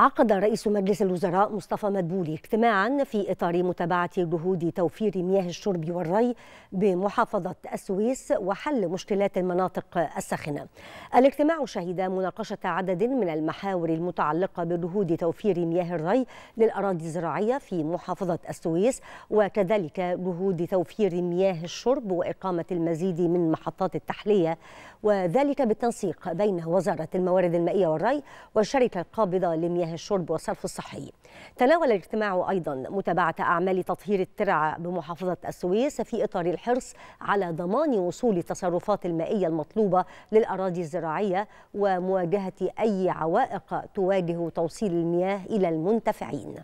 عقد رئيس مجلس الوزراء مصطفى مدبولي اجتماعا في اطار متابعه جهود توفير مياه الشرب والري بمحافظه السويس وحل مشكلات المناطق الساخنه. الاجتماع شهد مناقشه عدد من المحاور المتعلقه بجهود توفير مياه الري للاراضي الزراعيه في محافظه السويس وكذلك جهود توفير مياه الشرب واقامه المزيد من محطات التحليه وذلك بالتنسيق بين وزاره الموارد المائيه والري والشركه القابضه لمياه مياه الشرب والصرف الصحي تناول الاجتماع أيضا متابعة أعمال تطهير الترع بمحافظة السويس في إطار الحرص على ضمان وصول التصرفات المائية المطلوبة للأراضي الزراعية ومواجهة أي عوائق تواجه توصيل المياه إلى المنتفعين